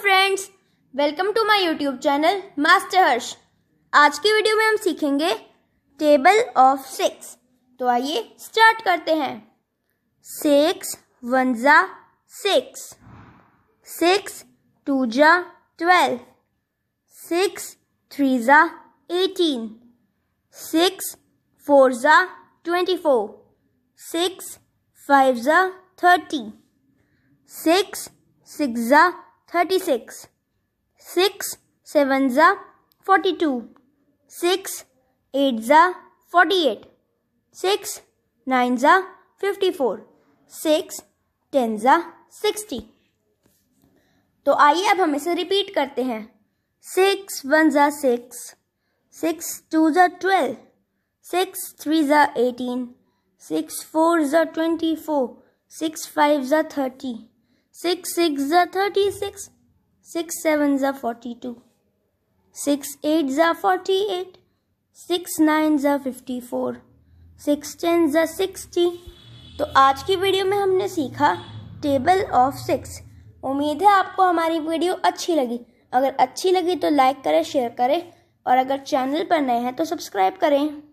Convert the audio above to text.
Friends welcome to my YouTube channel master Harsh आज की video में हम सीखेंगे टेबल ऑफ सिक्स तो आइए स्टार्ट करते हैं सिक्स वन जा सिक्स सिक्स टू जा ट्वेल्व सिक्स थ्री जा एटीन सिक्स फोर जा ट्वेंटी फोर सिक्स फाइव जा थर्टी सिक्स सिक्स जा थर्टी सिक्स सिक्स सेवन ज़ा फोर्टी टू सिक्स एट ज़ा फोर्टी एट सिक्स नाइन ज़ा फिफ्टी फोर सिक्स टेन ज़ा sixty तो आइए अब हम इसे रिपीट करते हैं सिक्स वन ज़ा सिक्स सिक्स टू ज़ा ट्वेल्व सिक्स थ्री ज़ा एटीन सिक्स फोर ज़ा ट्वेंटी फोर सिक्स फाइव ज़ा thirty Six six are thirty six. Six sevens are forty two. Six eights are forty eight. Six nines are fifty four. Six tens are sixty. तो आज की video में हमने सीखा table of six उम्मीद है आपको हमारी वीडियो अच्छी लगी अगर अच्छी लगी तो लाइक करें शेयर करें और अगर चैनल पर नए हैं तो सब्सक्राइब करें